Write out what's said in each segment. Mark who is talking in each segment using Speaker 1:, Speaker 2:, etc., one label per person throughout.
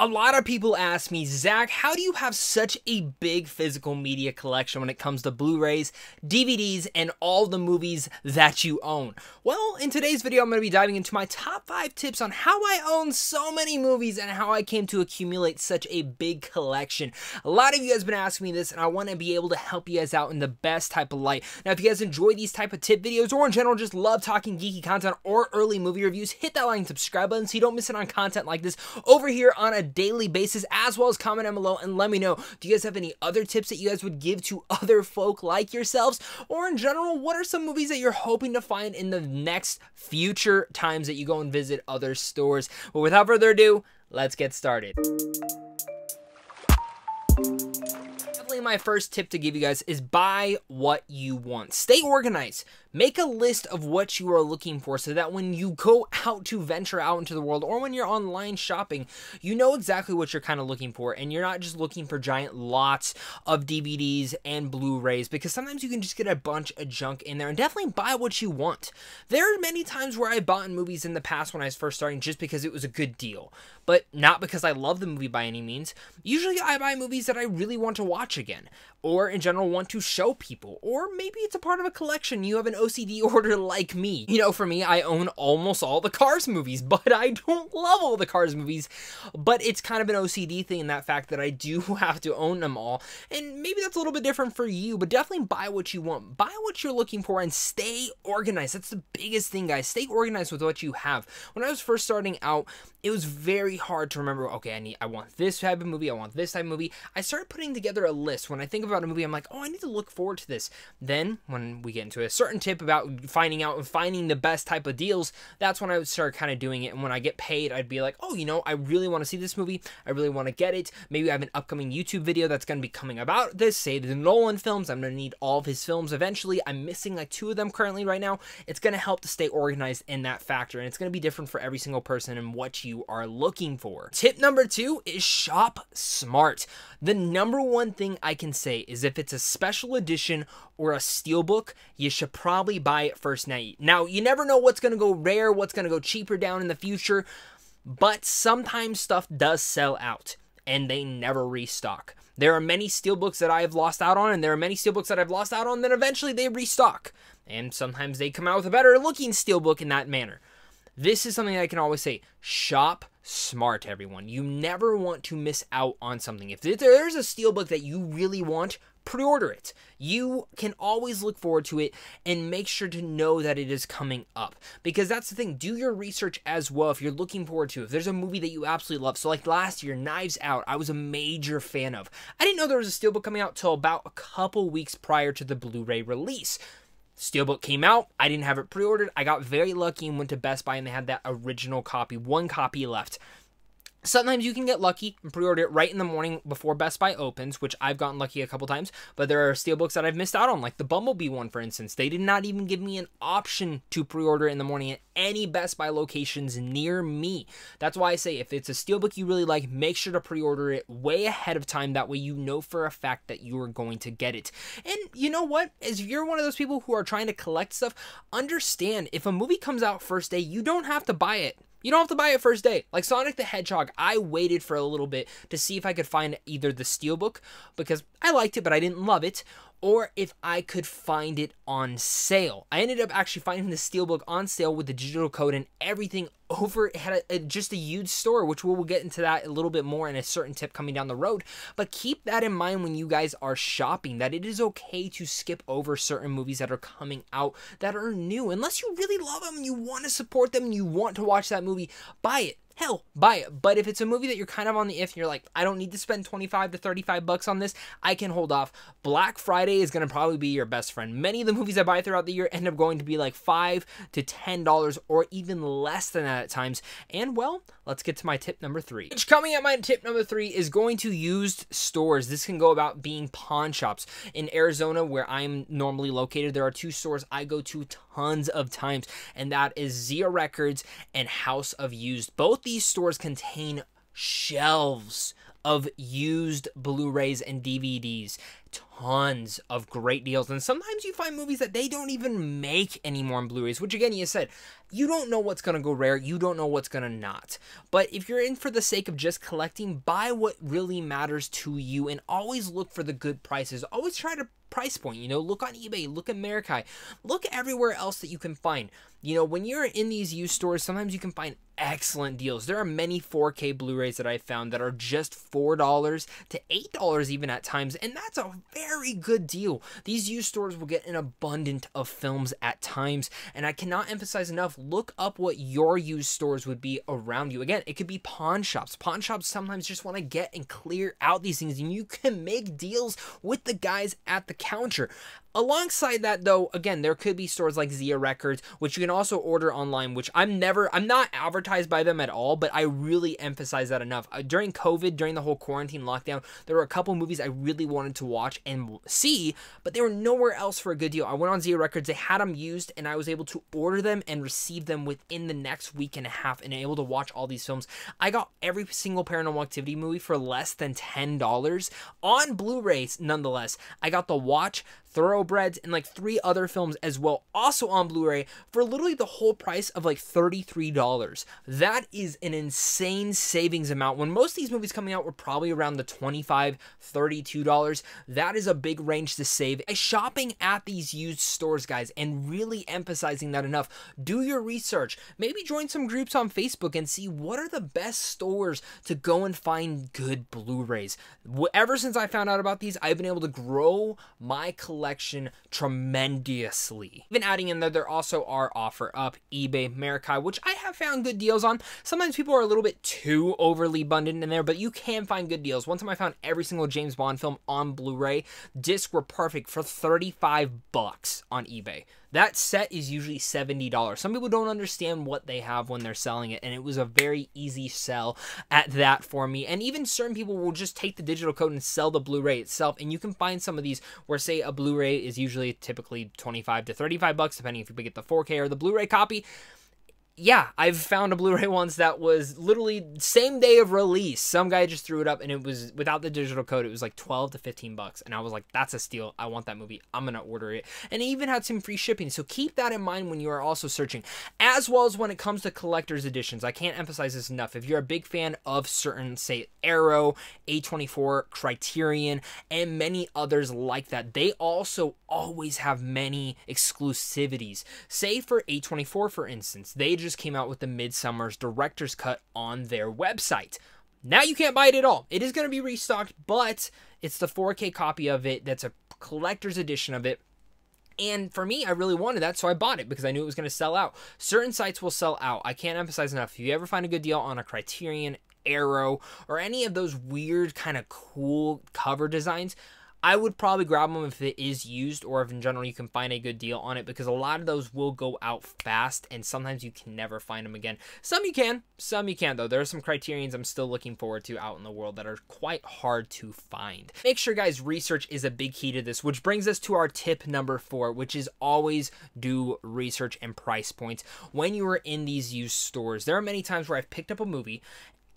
Speaker 1: A lot of people ask me, Zach, how do you have such a big physical media collection when it comes to Blu-rays, DVDs, and all the movies that you own? Well, in today's video, I'm going to be diving into my top 5 tips on how I own so many movies and how I came to accumulate such a big collection. A lot of you guys have been asking me this, and I want to be able to help you guys out in the best type of light. Now, if you guys enjoy these type of tip videos, or in general just love talking geeky content or early movie reviews, hit that like and subscribe button so you don't miss it on content like this over here on a daily basis, as well as comment down below and let me know do you guys have any other tips that you guys would give to other folk like yourselves? Or in general, what are some movies that you're hoping to find in the next future times that you go and visit other stores? But without further ado, let's get started definitely my first tip to give you guys is buy what you want. Stay organized. Make a list of what you are looking for so that when you go out to venture out into the world or when you're online shopping, you know exactly what you're kind of looking for and you're not just looking for giant lots of DVDs and Blu-rays because sometimes you can just get a bunch of junk in there and definitely buy what you want. There are many times where I bought movies in the past when I was first starting just because it was a good deal, but not because I love the movie by any means. Usually I buy movies that I really want to watch again, or in general want to show people, or maybe it's a part of a collection. You have an OCD order like me. You know, for me, I own almost all the Cars movies, but I don't love all the Cars movies. But it's kind of an OCD thing in that fact that I do have to own them all. And maybe that's a little bit different for you, but definitely buy what you want, buy what you're looking for, and stay organized. That's the biggest thing, guys. Stay organized with what you have. When I was first starting out, it was very hard to remember, okay, I need I want this type of movie, I want this type of movie. I started putting together a list. When I think about a movie, I'm like, oh, I need to look forward to this. Then when we get into a certain tip about finding out and finding the best type of deals, that's when I would start kind of doing it. And when I get paid, I'd be like, oh, you know, I really want to see this movie. I really want to get it. Maybe I have an upcoming YouTube video that's going to be coming about this. Say the Nolan films. I'm going to need all of his films eventually. I'm missing like two of them currently right now. It's going to help to stay organized in that factor. And it's going to be different for every single person and what you are looking for. Tip number two is shop smart. The number one thing I can say is if it's a special edition or a steelbook, you should probably buy it first night. Now, you never know what's going to go rare, what's going to go cheaper down in the future, but sometimes stuff does sell out and they never restock. There are many steelbooks that I have lost out on, and there are many steelbooks that I've lost out on Then eventually they restock. And sometimes they come out with a better looking steelbook in that manner. This is something I can always say shop smart, everyone. You never want to miss out on something. If there's a steelbook that you really want, pre order it. You can always look forward to it and make sure to know that it is coming up. Because that's the thing, do your research as well if you're looking forward to. If there's a movie that you absolutely love, so like last year, Knives Out, I was a major fan of. I didn't know there was a steelbook coming out till about a couple weeks prior to the Blu ray release. Steelbook came out. I didn't have it pre ordered. I got very lucky and went to Best Buy and they had that original copy, one copy left. Sometimes you can get lucky and pre-order it right in the morning before Best Buy opens, which I've gotten lucky a couple times, but there are steelbooks that I've missed out on, like the Bumblebee one, for instance. They did not even give me an option to pre-order in the morning at any Best Buy locations near me. That's why I say if it's a steelbook you really like, make sure to pre-order it way ahead of time. That way you know for a fact that you are going to get it. And you know what? As you're one of those people who are trying to collect stuff, understand if a movie comes out first day, you don't have to buy it you don't have to buy it first day. Like Sonic the Hedgehog, I waited for a little bit to see if I could find either the Steelbook because I liked it, but I didn't love it, or if I could find it on sale. I ended up actually finding the steelbook on sale with the digital code and everything over. It had a, a, just a huge store, which we'll, we'll get into that a little bit more in a certain tip coming down the road. But keep that in mind when you guys are shopping that it is okay to skip over certain movies that are coming out that are new. Unless you really love them, you want to support them, you want to watch that movie, buy it hell, buy it. But if it's a movie that you're kind of on the if, you're like, I don't need to spend 25 to 35 bucks on this, I can hold off. Black Friday is going to probably be your best friend. Many of the movies I buy throughout the year end up going to be like 5 to $10 or even less than that at times. And well, let's get to my tip number three. Which coming at my tip number three is going to used stores. This can go about being pawn shops. In Arizona, where I'm normally located, there are two stores I go to tons of times, and that is Zia Records and House of Used. Both these stores contain shelves of used Blu-rays and DVDs. Tons of great deals. And sometimes you find movies that they don't even make anymore in Blu-rays, which again, you said, you don't know what's going to go rare. You don't know what's going to not. But if you're in for the sake of just collecting, buy what really matters to you and always look for the good prices. Always try to price point. You know, look on eBay, look at Mercari, look everywhere else that you can find you know, when you're in these used stores, sometimes you can find excellent deals. There are many 4K Blu-rays that I found that are just $4 to $8 even at times, and that's a very good deal. These used stores will get an abundant of films at times, and I cannot emphasize enough, look up what your used stores would be around you. Again, it could be pawn shops. Pawn shops sometimes just want to get and clear out these things, and you can make deals with the guys at the counter. Alongside that, though, again, there could be stores like Zia Records, which you can also order online, which I'm never, I'm not advertised by them at all, but I really emphasize that enough. Uh, during COVID, during the whole quarantine lockdown, there were a couple movies I really wanted to watch and see, but they were nowhere else for a good deal. I went on Zia Records, they had them used, and I was able to order them and receive them within the next week and a half and able to watch all these films. I got every single Paranormal Activity movie for less than $10 on Blu rays, nonetheless. I got The Watch, Thoroughbreds, and like three other films as well, also on Blu ray, for literally the whole price of like $33. That is an insane savings amount. When most of these movies coming out were probably around the $25, $32, that is a big range to save. As shopping at these used stores, guys, and really emphasizing that enough, do your research. Maybe join some groups on Facebook and see what are the best stores to go and find good Blu rays. Ever since I found out about these, I've been able to grow my collection tremendously. Even adding in there, there also are offer up eBay, Mercari, which I have found good deals on. Sometimes people are a little bit too overly abundant in there, but you can find good deals. One time I found every single James Bond film on Blu-ray. Discs were perfect for 35 bucks on eBay. That set is usually $70. Some people don't understand what they have when they're selling it, and it was a very easy sell at that for me. And even certain people will just take the digital code and sell the Blu-ray itself, and you can find some of these where say a Blu-ray is usually typically 25 to 35 bucks depending if you get the 4K or the Blu-ray copy yeah, I've found a Blu-ray once that was literally same day of release. Some guy just threw it up and it was without the digital code. It was like 12 to 15 bucks and I was like that's a steal. I want that movie. I'm going to order it. And it even had some free shipping. So keep that in mind when you are also searching as well as when it comes to collector's editions. I can't emphasize this enough. If you're a big fan of certain say Arrow, A24, Criterion and many others like that, they also always have many exclusivities. Say for A24 for instance, they just just came out with the Midsummer's Director's Cut on their website. Now you can't buy it at all. It is going to be restocked, but it's the 4K copy of it that's a collector's edition of it. And for me, I really wanted that, so I bought it because I knew it was going to sell out. Certain sites will sell out. I can't emphasize enough. If you ever find a good deal on a Criterion, Arrow, or any of those weird kind of cool cover designs, I would probably grab them if it is used or if in general you can find a good deal on it because a lot of those will go out fast and sometimes you can never find them again. Some you can, some you can't though. There are some criterions I'm still looking forward to out in the world that are quite hard to find. Make sure guys research is a big key to this which brings us to our tip number four which is always do research and price points when you are in these used stores. There are many times where I've picked up a movie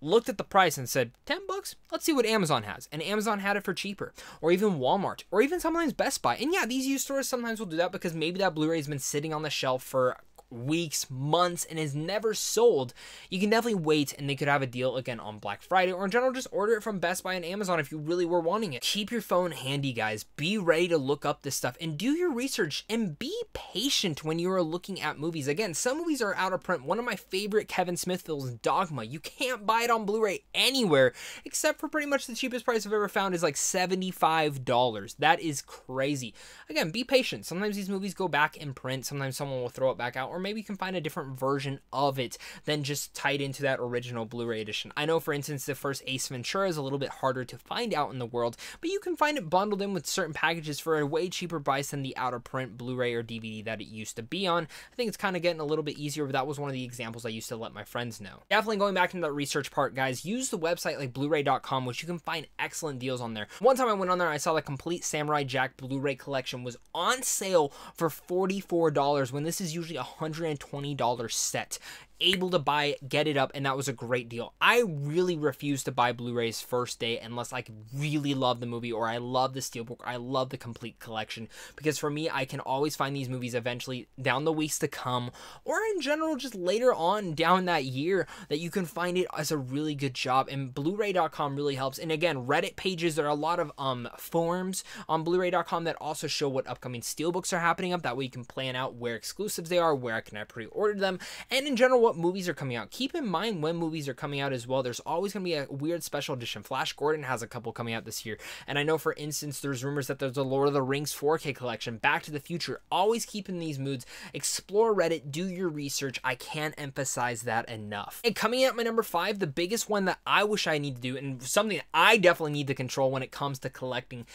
Speaker 1: looked at the price and said, 10 bucks? Let's see what Amazon has. And Amazon had it for cheaper, or even Walmart, or even sometimes Best Buy. And yeah, these used stores sometimes will do that because maybe that Blu ray has been sitting on the shelf for weeks, months, and is never sold, you can definitely wait and they could have a deal again on Black Friday or in general just order it from Best Buy and Amazon if you really were wanting it. Keep your phone handy, guys. Be ready to look up this stuff and do your research and be patient when you are looking at movies. Again, some movies are out of print. One of my favorite Kevin Smith films, Dogma, you can't buy it on Blu ray anywhere except for pretty much the cheapest price I've ever found is like $75. That is crazy. Again, be patient. Sometimes these movies go back in print, sometimes someone will throw it back out or maybe you can find a different version of it than just tied into that original Blu-ray edition. I know, for instance, the first Ace Ventura is a little bit harder to find out in the world, but you can find it bundled in with certain packages for a way cheaper price than the outer print Blu-ray or DVD that it used to be on. I think it's kind of getting a little bit easier, but that was one of the examples I used to let my friends know. Definitely going back into that research part, guys, use the website like Blu-ray.com, which you can find excellent deals on there. One time I went on there, I saw the complete Samurai Jack Blu-ray collection was on sale for $44 when this is usually 100 $120 set able to buy it, get it up, and that was a great deal. I really refuse to buy Blu-rays first day unless I really love the movie or I love the steelbook, or I love the complete collection. Because for me, I can always find these movies eventually down the weeks to come, or in general, just later on down that year that you can find it as a really good job. And Blu-ray.com really helps. And again, Reddit pages, there are a lot of um forums on Blu-ray.com that also show what upcoming steelbooks are happening up. That way you can plan out where exclusives they are, where can I pre-order them, and in general what what movies are coming out. Keep in mind when movies are coming out as well. There's always going to be a weird special edition. Flash Gordon has a couple coming out this year. And I know, for instance, there's rumors that there's a Lord of the Rings 4K collection, Back to the Future. Always keep in these moods. Explore Reddit, do your research. I can't emphasize that enough. And coming at my number five, the biggest one that I wish I need to do, and something I definitely need to control when it comes to collecting,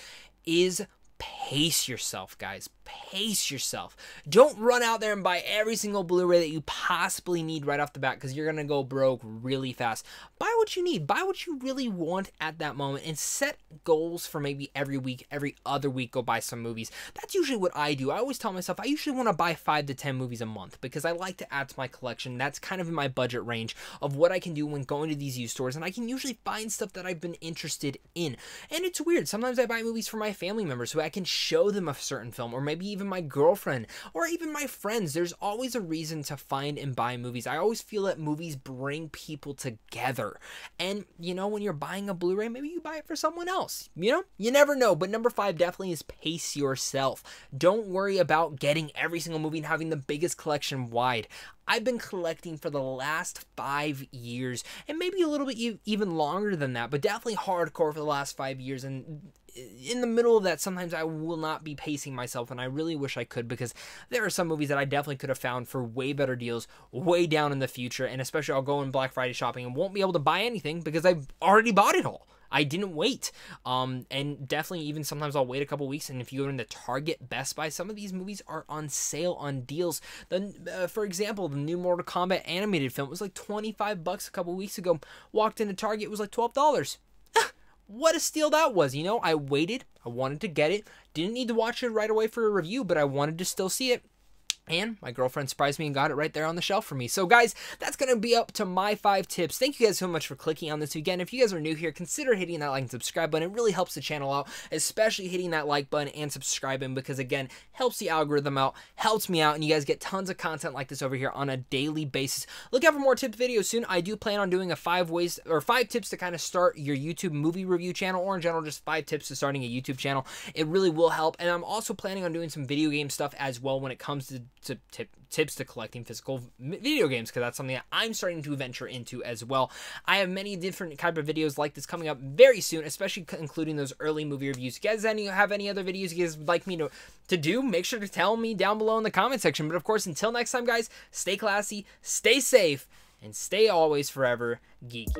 Speaker 1: is pace yourself, guys. Pace yourself. Don't run out there and buy every single Blu ray that you possibly need right off the bat because you're going to go broke really fast. Buy what you need, buy what you really want at that moment, and set goals for maybe every week, every other week, go buy some movies. That's usually what I do. I always tell myself I usually want to buy five to 10 movies a month because I like to add to my collection. That's kind of in my budget range of what I can do when going to these used stores, and I can usually find stuff that I've been interested in. And it's weird. Sometimes I buy movies for my family members who I can show them a certain film, or maybe even my girlfriend, or even my friends. There's always a reason to find and buy movies. I always feel that movies bring people together. And, you know, when you're buying a Blu ray, maybe you buy it for someone else. You know, you never know. But number five definitely is pace yourself. Don't worry about getting every single movie and having the biggest collection wide. I've been collecting for the last five years, and maybe a little bit even longer than that, but definitely hardcore for the last five years. And in the middle of that, sometimes I will not be pacing myself, and I really wish I could because there are some movies that I definitely could have found for way better deals way down in the future. And especially, I'll go in Black Friday shopping and won't be able to buy anything because I've already bought it all. I didn't wait. Um, and definitely, even sometimes I'll wait a couple weeks. And if you go in the Target, Best Buy, some of these movies are on sale on deals. The, uh, for example, the new Mortal Kombat animated film was like 25 bucks a couple weeks ago. Walked into Target, it was like $12 what a steal that was. You know, I waited, I wanted to get it, didn't need to watch it right away for a review, but I wanted to still see it. And my girlfriend surprised me and got it right there on the shelf for me. So, guys, that's going to be up to my five tips. Thank you guys so much for clicking on this again. If you guys are new here, consider hitting that like and subscribe button. It really helps the channel out, especially hitting that like button and subscribing because, again, helps the algorithm out, helps me out, and you guys get tons of content like this over here on a daily basis. Look out for more tip videos soon. I do plan on doing a five ways or five tips to kind of start your YouTube movie review channel or in general, just five tips to starting a YouTube channel. It really will help. And I'm also planning on doing some video game stuff as well when it comes to to tip, tips to collecting physical video games because that's something that I'm starting to venture into as well. I have many different type of videos like this coming up very soon, especially including those early movie reviews. guys any have any other videos you guys would like me to to do, make sure to tell me down below in the comment section. But of course, until next time, guys, stay classy, stay safe, and stay always forever geeky.